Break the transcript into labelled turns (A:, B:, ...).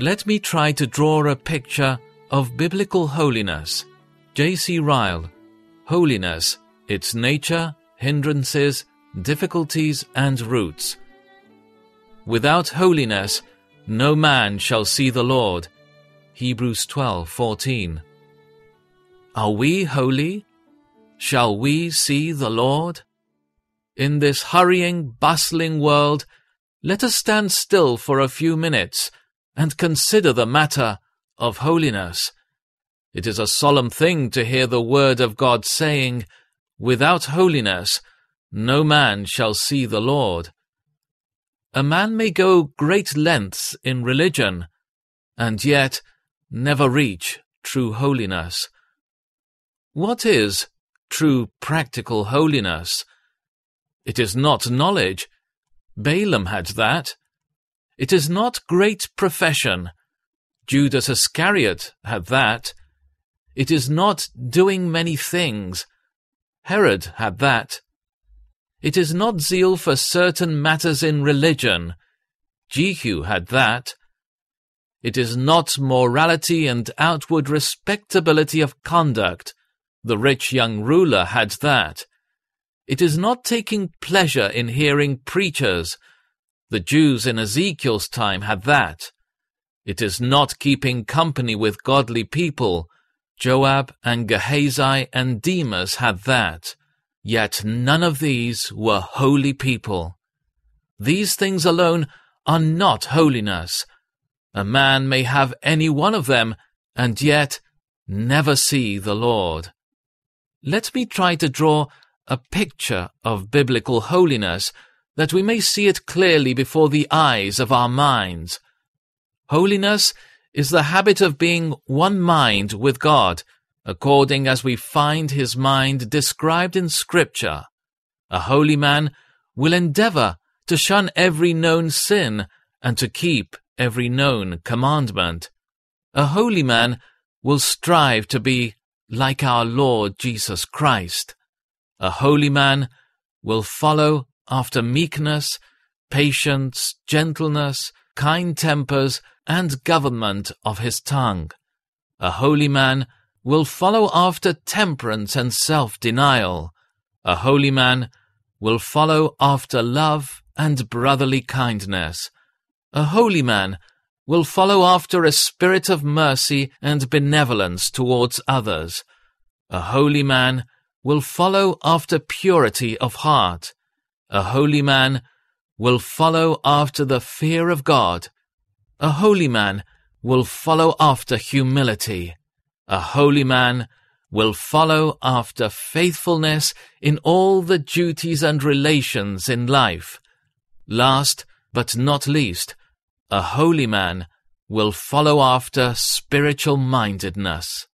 A: Let me try to draw a picture of biblical holiness. J.C. Ryle, Holiness, Its Nature, Hindrances, Difficulties, and Roots. Without holiness, no man shall see the Lord. Hebrews 12:14. Are we holy? Shall we see the Lord? In this hurrying, bustling world, let us stand still for a few minutes and consider the matter of holiness. It is a solemn thing to hear the word of God saying, Without holiness no man shall see the Lord. A man may go great lengths in religion, and yet never reach true holiness. What is true practical holiness? It is not knowledge. Balaam had that. It is not great profession. Judas Iscariot had that. It is not doing many things. Herod had that. It is not zeal for certain matters in religion. Jehu had that. It is not morality and outward respectability of conduct. The rich young ruler had that. It is not taking pleasure in hearing preachers the Jews in Ezekiel's time had that. It is not keeping company with godly people. Joab and Gehazi and Demas had that. Yet none of these were holy people. These things alone are not holiness. A man may have any one of them, and yet never see the Lord. Let me try to draw a picture of biblical holiness that we may see it clearly before the eyes of our minds. Holiness is the habit of being one mind with God, according as we find his mind described in Scripture. A holy man will endeavour to shun every known sin and to keep every known commandment. A holy man will strive to be like our Lord Jesus Christ. A holy man will follow after meekness, patience, gentleness, kind tempers, and government of his tongue. A holy man will follow after temperance and self-denial. A holy man will follow after love and brotherly kindness. A holy man will follow after a spirit of mercy and benevolence towards others. A holy man will follow after purity of heart. A holy man will follow after the fear of God. A holy man will follow after humility. A holy man will follow after faithfulness in all the duties and relations in life. Last but not least, a holy man will follow after spiritual mindedness.